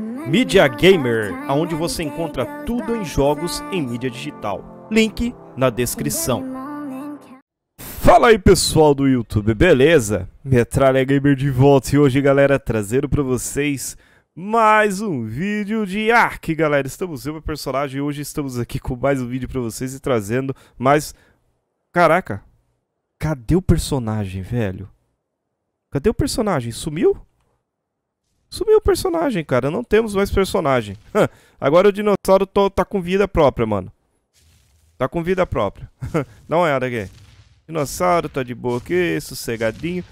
Media Gamer, aonde você encontra tudo em jogos em mídia digital. Link na descrição. Fala aí pessoal do YouTube, beleza? Metralha Gamer de volta e hoje galera trazendo para vocês mais um vídeo de Ark, galera. Estamos eu, meu personagem, e hoje estamos aqui com mais um vídeo para vocês e trazendo mais... Caraca, cadê o personagem, velho? Cadê o personagem? Sumiu? Sumiu o personagem, cara. Não temos mais personagem. Agora o dinossauro tá com vida própria, mano. Tá com vida própria. não é olhada aqui. Dinossauro tá de boa aqui, sossegadinho.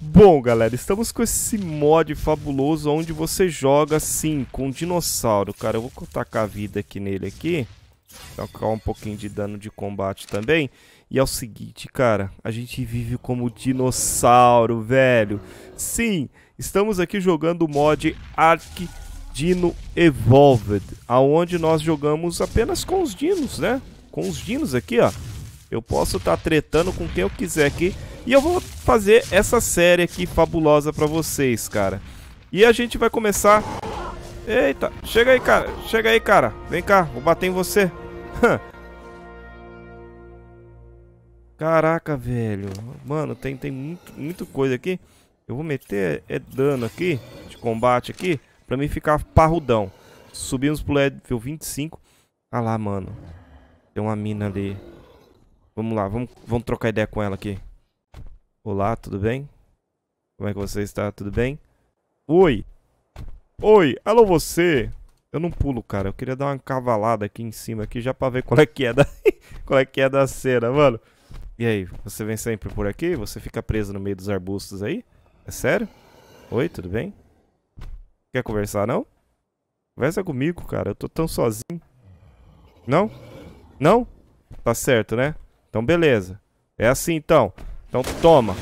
Bom, galera, estamos com esse mod fabuloso onde você joga, sim, com um dinossauro. Cara, eu vou tacar a vida aqui nele aqui. Tocar um pouquinho de dano de combate também. E é o seguinte, cara, a gente vive como dinossauro, velho. Sim, Estamos aqui jogando o mod Ark Dino Evolved, aonde nós jogamos apenas com os dinos, né? Com os dinos aqui, ó. Eu posso estar tá tretando com quem eu quiser aqui. E eu vou fazer essa série aqui fabulosa pra vocês, cara. E a gente vai começar... Eita, chega aí, cara. Chega aí, cara. Vem cá, vou bater em você. Caraca, velho. Mano, tem, tem muito, muito coisa aqui. Eu vou meter é dano aqui, de combate aqui, pra mim ficar parrudão. Subimos pro level 25. Ah lá, mano. Tem uma mina ali. Vamos lá, vamos, vamos trocar ideia com ela aqui. Olá, tudo bem? Como é que você está? Tudo bem? Oi! Oi, alô você! Eu não pulo, cara. Eu queria dar uma cavalada aqui em cima aqui já pra ver qual é que é da, qual é que é da cena, mano. E aí, você vem sempre por aqui? Você fica preso no meio dos arbustos aí? É sério? Oi, tudo bem? Quer conversar, não? Conversa comigo, cara. Eu tô tão sozinho. Não? Não? Tá certo, né? Então, beleza. É assim, então. Então, toma.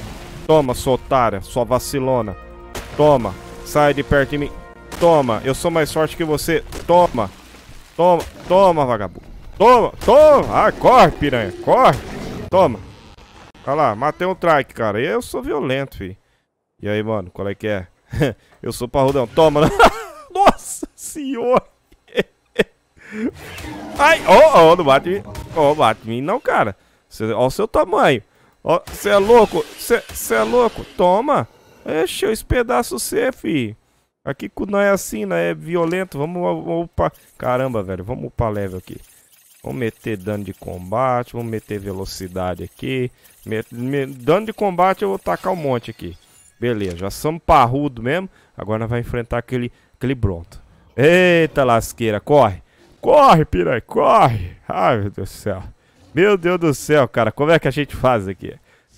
Toma, sua otária, sua vacilona. Toma. Sai de perto de mim. Toma. Eu sou mais forte que você. Toma. Toma. Toma, vagabundo. Toma. Toma. Ah, corre, piranha. Corre. Toma. Olha lá, matei um trike, cara. Eu sou violento, filho. E aí, mano, qual é que é? Eu sou o parrudão. Toma, né? Nossa senhora. Ai, ó, oh, oh, não bate em mim. Ó, oh, bate em mim não, cara. Ó o seu tamanho. Ó, cê é louco? Cê, cê é louco? Toma. Deixa eu espedaço você, fi. Aqui não é assim, não é violento. Vamos upar. Caramba, velho. Vamos upar level aqui. Vamos meter dano de combate. Vamos meter velocidade aqui. Met, dano de combate eu vou tacar um monte aqui. Beleza, já somos parrudo mesmo. Agora vai enfrentar aquele, aquele Bronto. Eita lasqueira, corre. Corre, piranha, corre. Ai, meu Deus do céu. Meu Deus do céu, cara. Como é que a gente faz aqui?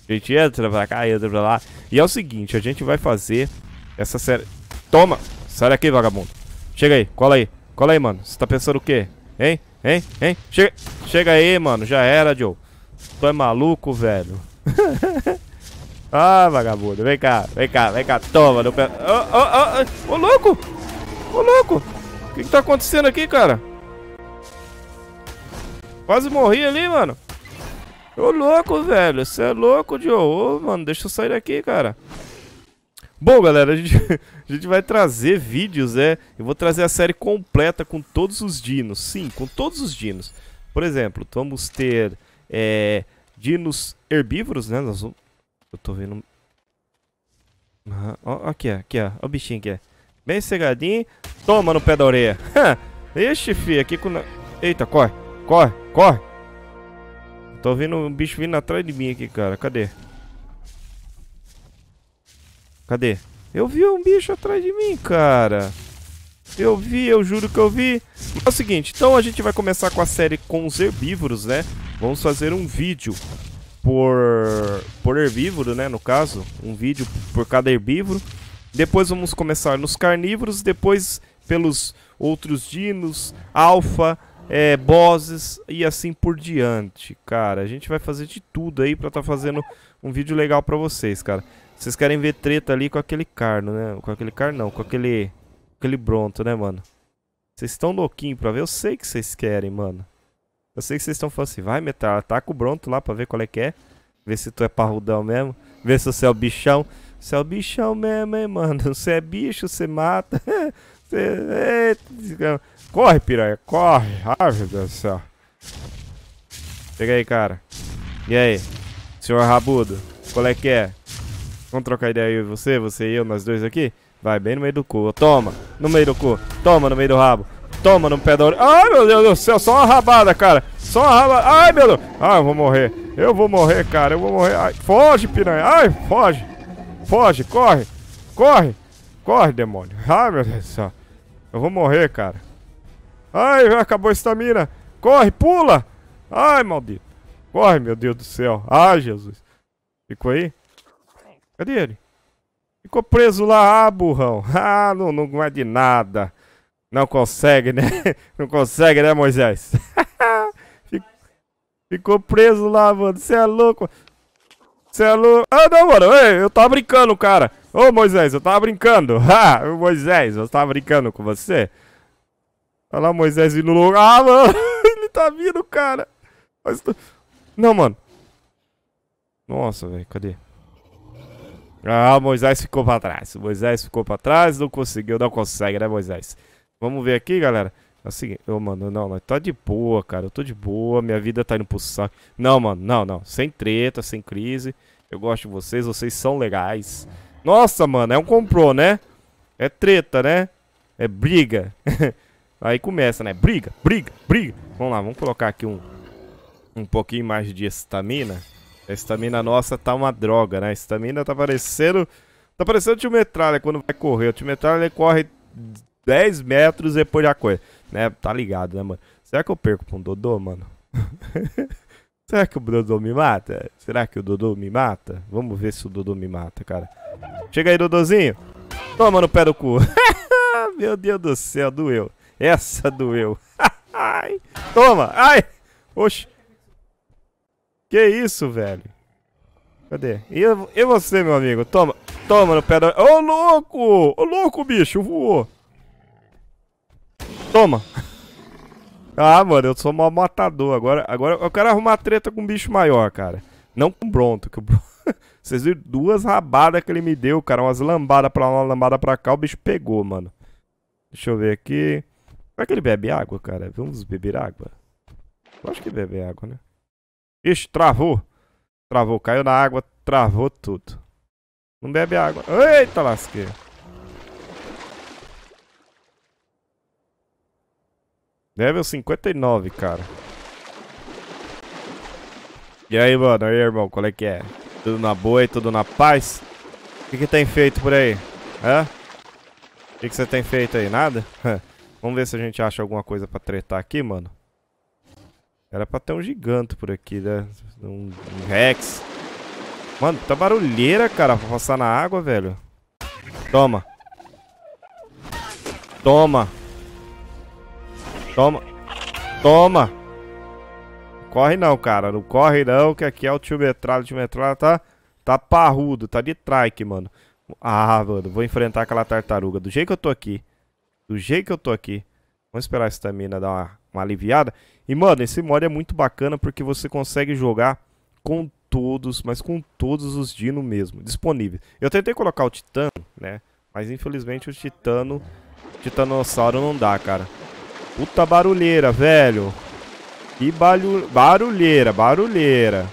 A gente entra pra cá, entra pra lá. E é o seguinte, a gente vai fazer essa série... Toma! Sai daqui, vagabundo. Chega aí, cola aí. Cola aí, mano. Você tá pensando o quê? Hein? Hein? Hein? Chega, Chega aí, mano. Já era, Joe. Tu é maluco, velho. Ah, vagabundo. Vem cá, vem cá, vem cá. Toma, não pé. Ah, ô, ô, Ô, louco! Ô, louco! O que, que tá acontecendo aqui, cara? Quase morri ali, mano. Ô, louco, velho. Você é louco, Joe. Ô, mano, deixa eu sair daqui, cara. Bom, galera, a gente, a gente vai trazer vídeos, é. Eu vou trazer a série completa com todos os dinos. Sim, com todos os dinos. Por exemplo, vamos ter é, dinos herbívoros, né? Nós eu tô vendo... Ó, aqui, ó, aqui, ó. Ó o bichinho aqui, ó. Bem cegadinho. Toma no pé da orelha. Ixi, fi, aqui com... Eita, corre, corre, corre. Tô vendo um bicho vindo atrás de mim aqui, cara. Cadê? Cadê? Eu vi um bicho atrás de mim, cara. Eu vi, eu juro que eu vi. É o seguinte, então a gente vai começar com a série com os herbívoros, né? Vamos fazer um vídeo por, por herbívoro, né? No caso, um vídeo por cada herbívoro. Depois vamos começar nos carnívoros, depois pelos outros dinos, alfa, é, bosses e assim por diante, cara. A gente vai fazer de tudo aí pra tá fazendo um vídeo legal pra vocês, cara. Vocês querem ver treta ali com aquele carno, né? Com aquele carno não, com aquele, aquele bronto, né, mano? Vocês estão louquinho pra ver? Eu sei que vocês querem, mano. Eu sei que vocês estão falando assim, vai metal, ataca o Bronto lá pra ver qual é que é. Ver se tu é parrudão mesmo. Ver se você é o bichão. Você é o bichão mesmo, hein, mano. Você é bicho, você mata. Você... Corre, piranha, corre. Ai, meu Deus do céu. Chega aí, cara. E aí, senhor Rabudo? Qual é que é? Vamos trocar ideia aí, você, você e eu, nós dois aqui? Vai, bem no meio do cu. Toma, no meio do cu. Toma, no meio do rabo. Toma no pé da orelha. Ai, meu Deus do céu, só uma rabada, cara. Só uma rabada. Ai, meu Deus. Ai, ah, eu vou morrer. Eu vou morrer, cara. Eu vou morrer. Ai, foge, piranha. Ai, foge. Foge, corre. Corre. Corre, demônio. Ai, meu Deus do céu. Eu vou morrer, cara. Ai, acabou a estamina. Corre, pula. Ai, maldito. Corre, meu Deus do céu. Ai, Jesus. Ficou aí? Cadê ele? Ficou preso lá, ah, burrão. Ah, não, não é de nada. Não consegue, né? Não consegue, né, Moisés? Ficou preso lá, mano. Você é louco. Você é louco. Ah, não, mano. Ei, eu tava brincando, cara. Ô, Moisés, eu tava brincando. Ah, Moisés, eu tava brincando com você. Olha lá, Moisés vindo louco. Ah, mano. Ele tá vindo, cara. Não, mano. Nossa, velho. Cadê? Ah, Moisés ficou pra trás. Moisés ficou pra trás. Não conseguiu. Não consegue, né, Moisés? Vamos ver aqui, galera. É o seguinte, eu, mano, não, nós tá de boa, cara. Eu tô de boa, minha vida tá indo pro saco. Não, mano, não, não. Sem treta, sem crise. Eu gosto de vocês, vocês são legais. Nossa, mano, é um comprou, né? É treta, né? É briga. Aí começa, né? Briga, briga, briga. Vamos lá, vamos colocar aqui um, um pouquinho mais de estamina. A estamina nossa tá uma droga, né? A estamina tá parecendo... Tá parecendo o tio Metralha quando vai correr. O tio Metralha, ele corre 10 metros depois da coisa. Né? Tá ligado, né, mano? Será que eu perco pra um Dodô, mano? Será que o Dodô me mata? Será que o Dodô me mata? Vamos ver se o Dodô me mata, cara. Chega aí, Dodôzinho. Toma no pé do cu. Meu Deus do céu, doeu. Essa doeu. Ai. Toma. Ai. Oxi. Que isso, velho? Cadê? E, e você, meu amigo? Toma. Toma no pé do... Ô, oh, louco! Ô, oh, louco, bicho. Voou. Toma. Ah, mano, eu sou maior matador. Agora, agora eu quero arrumar treta com um bicho maior, cara. Não com Bronto, que o Bronto... Vocês viram duas rabadas que ele me deu, cara. Umas lambadas pra lá, uma lambada pra cá. O bicho pegou, mano. Deixa eu ver aqui. Será que ele bebe água, cara? Vamos beber água? Eu acho que bebe água, né? Ixi, travou. Travou, caiu na água, travou tudo. Não bebe água. Eita lasqueira. Level 59, cara. E aí, mano? E aí, irmão? Qual é que é? Tudo na boa e tudo na paz? O que, que tem feito por aí? Hã? O que, que você tem feito aí? Nada? Vamos ver se a gente acha alguma coisa pra tretar aqui, mano. Era pra ter um gigante por aqui, né? Um, um Rex. Mano, tá barulheira, cara, pra passar na água, velho. Toma. Toma. Toma. Toma. Corre não, cara. Não corre não, que aqui é o tio metralha. O tio metralha tá, tá parrudo. Tá de trike, mano. Ah, mano. Vou enfrentar aquela tartaruga. Do jeito que eu tô aqui. Do jeito que eu tô aqui. Vamos esperar a estamina dar uma, uma aliviada. E, mano, esse mod é muito bacana porque você consegue jogar com todos, mas com todos os dinos mesmo, disponíveis. Eu tentei colocar o Titano, né? Mas infelizmente o Titano, Titanossauro não dá, cara. Puta barulheira, velho. Que barulho... barulheira, barulheira.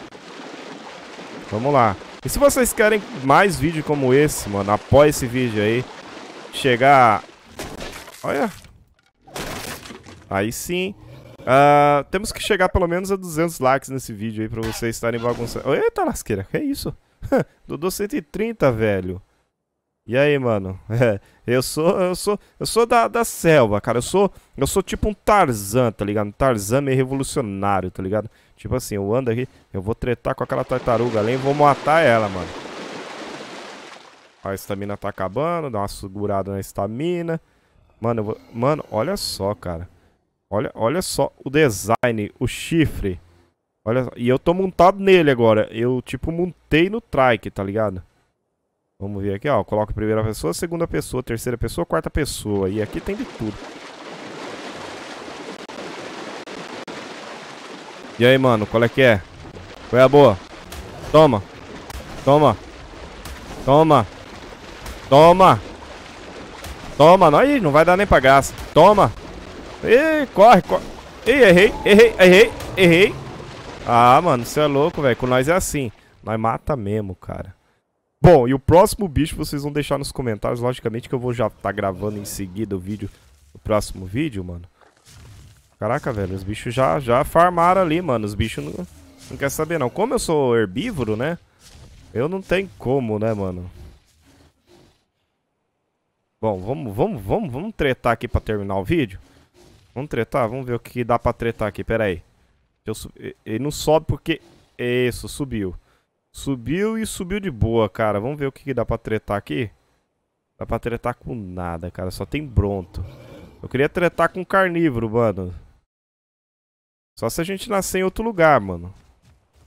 Vamos lá. E se vocês querem mais vídeo como esse, mano, após esse vídeo aí, chegar... Olha. Aí sim. Uh, temos que chegar pelo menos a 200 likes nesse vídeo aí pra vocês estarem bagunçando. Eita lasqueira, que é isso? Dodô 130, velho. E aí, mano? É, eu sou, eu sou, eu sou da, da selva, cara. Eu sou, eu sou tipo um Tarzan, tá ligado? Um Tarzan meio revolucionário, tá ligado? Tipo assim, eu ando aqui, eu vou tretar com aquela tartaruga ali e vou matar ela, mano. A estamina tá acabando, dá uma segurada na estamina. Mano, vou... mano, olha só, cara. Olha, olha só o design, o chifre. Olha, e eu tô montado nele agora. Eu tipo montei no trike, tá ligado? Vamos ver aqui, ó. Coloca primeira pessoa, segunda pessoa, terceira pessoa, quarta pessoa. E aqui tem de tudo. E aí, mano, qual é que é? Qual é a boa? Toma. Toma. Toma. Toma. Toma. Aí, não vai dar nem pra graça. Toma. Ih, corre, corre. Ih, errei, errei, errei, errei. Ah, mano, você é louco, velho. Com nós é assim. Nós mata mesmo, cara. Bom, e o próximo bicho vocês vão deixar nos comentários. Logicamente que eu vou já estar tá gravando em seguida o vídeo. O próximo vídeo, mano. Caraca, velho. Os bichos já, já farmaram ali, mano. Os bichos não, não saber, não. Como eu sou herbívoro, né? Eu não tenho como, né, mano? Bom, vamos, vamos, vamos, vamos tretar aqui pra terminar o vídeo. Vamos tretar? Vamos ver o que dá pra tretar aqui. Pera aí. Ele não sobe porque... Isso, subiu. Subiu e subiu de boa, cara. Vamos ver o que, que dá pra tretar aqui. Dá pra tretar com nada, cara. Só tem bronto. Eu queria tretar com carnívoro, mano. Só se a gente nascer em outro lugar, mano.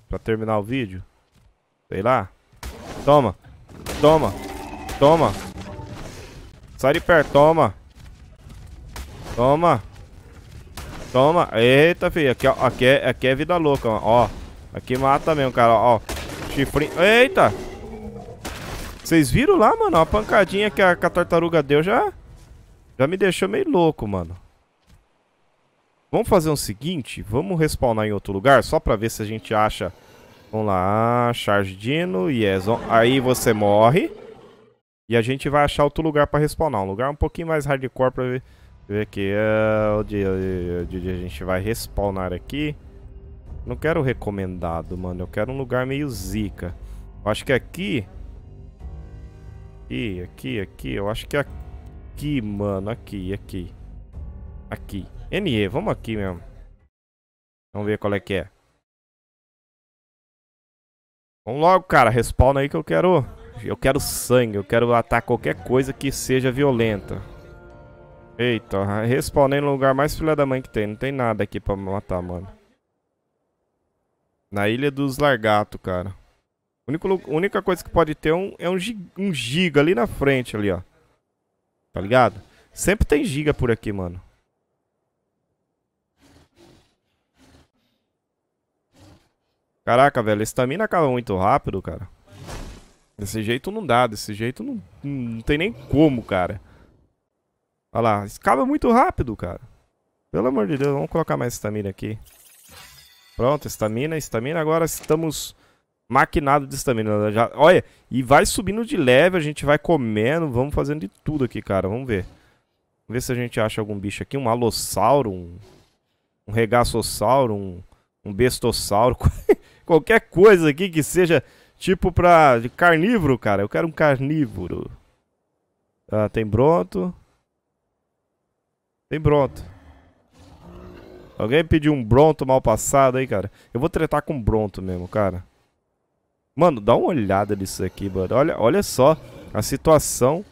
Pra terminar o vídeo. Sei lá. Toma. Toma. Toma. Sai de perto. Toma. Toma. Toma. Eita, filho. Aqui, ó, aqui, é, aqui é vida louca, Ó. Aqui mata mesmo, cara. Ó. Chifrinho. Eita! Vocês viram lá, mano? A pancadinha que a, que a tartaruga deu já... Já me deixou meio louco, mano. Vamos fazer o um seguinte, vamos respawnar em outro lugar, só pra ver se a gente acha... Vamos lá, charge dino, yes, aí você morre. E a gente vai achar outro lugar pra respawnar, um lugar um pouquinho mais hardcore pra ver, ver aqui. É, onde, onde, a gente vai respawnar aqui. Não quero recomendado, mano. Eu quero um lugar meio zica. Eu acho que aqui... Aqui, aqui, aqui. Eu acho que aqui, mano. Aqui, aqui. Aqui. NE, vamos aqui mesmo. Vamos ver qual é que é. Vamos logo, cara. Respawn aí que eu quero... Eu quero sangue. Eu quero atacar qualquer coisa que seja violenta. Eita, respawnei no lugar mais filha da mãe que tem. Não tem nada aqui pra matar, mano. Na Ilha dos Largatos, cara. A única, única coisa que pode ter é um, é um, um giga ali na frente, ali, ó. Tá ligado? Sempre tem giga por aqui, mano. Caraca, velho, a estamina acaba muito rápido, cara. Desse jeito não dá, desse jeito não, não tem nem como, cara. Olha lá, acaba muito rápido, cara. Pelo amor de Deus, vamos colocar mais estamina aqui. Pronto, estamina, estamina. Agora estamos maquinados de estamina. Já, olha, e vai subindo de leve, a gente vai comendo, vamos fazendo de tudo aqui, cara. Vamos ver. Vamos ver se a gente acha algum bicho aqui. Um alossauro, um, um regaçossauro, um, um bestossauro. Qualquer coisa aqui que seja tipo pra... carnívoro, cara. Eu quero um carnívoro. Ah, tem bronto. Tem bronto. Alguém pediu um Bronto mal passado aí, cara. Eu vou tretar com Bronto mesmo, cara. Mano, dá uma olhada nisso aqui, mano. Olha, olha só a situação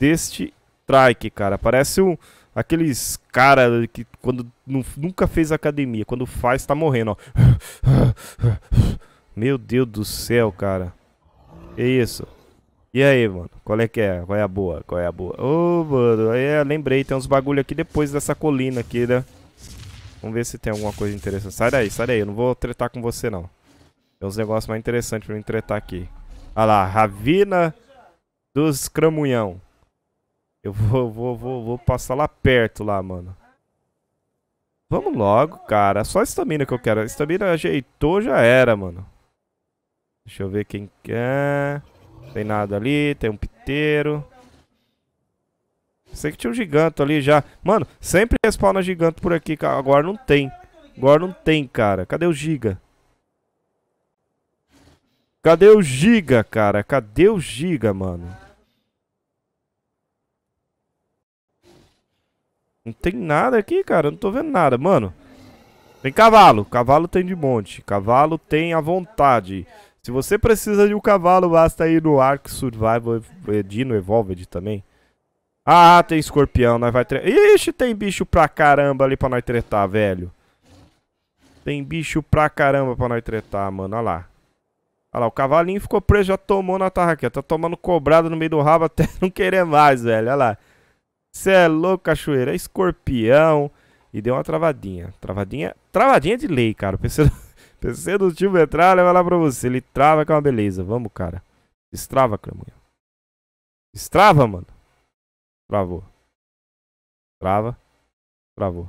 deste trike, cara. Parece um, aqueles cara que quando nunca fez academia, quando faz tá morrendo, ó. Meu Deus do céu, cara. É isso. E aí, mano? Qual é que é? Qual é a boa? Qual é a boa? Ô, oh, mano, é, lembrei, tem uns bagulho aqui depois dessa colina aqui, né? Vamos ver se tem alguma coisa interessante. Sai daí, sai daí. Eu não vou tretar com você, não. Tem uns negócios mais interessantes pra me tretar aqui. Olha lá, Ravina dos Cramunhão. Eu vou, vou, vou, vou passar lá perto lá, mano. Vamos logo, cara. Só a estamina que eu quero. A estamina ajeitou, já era, mano. Deixa eu ver quem quer. É. Tem nada ali, tem um piteiro. Sei que tinha um gigante ali já. Mano, sempre respawna gigante por aqui, cara. Agora não tem. Agora não tem, cara. Cadê o giga? Cadê o giga, cara? Cadê o giga, mano? Não tem nada aqui, cara. não tô vendo nada, mano. Tem cavalo. Cavalo tem de monte. Cavalo tem à vontade. Se você precisa de um cavalo, basta ir no Ark Survival Dino Evolved também. Ah, tem escorpião, nós vai tretar. Ixi, tem bicho pra caramba ali pra nós tretar, velho. Tem bicho pra caramba pra nós tretar, mano. Olha lá. Olha lá, o cavalinho ficou preso, já tomou na tarraqueta. Tá tomando cobrado no meio do rabo até não querer mais, velho. Olha lá. Cê é louco, cachoeira. É escorpião. E deu uma travadinha. Travadinha. Travadinha de lei, cara. PC do, PC do tio Metralha, vai lá pra você. Ele trava que é uma beleza. Vamos, cara. Destrava, Cramunha. Destrava, mano. Travou. Trava. Travou.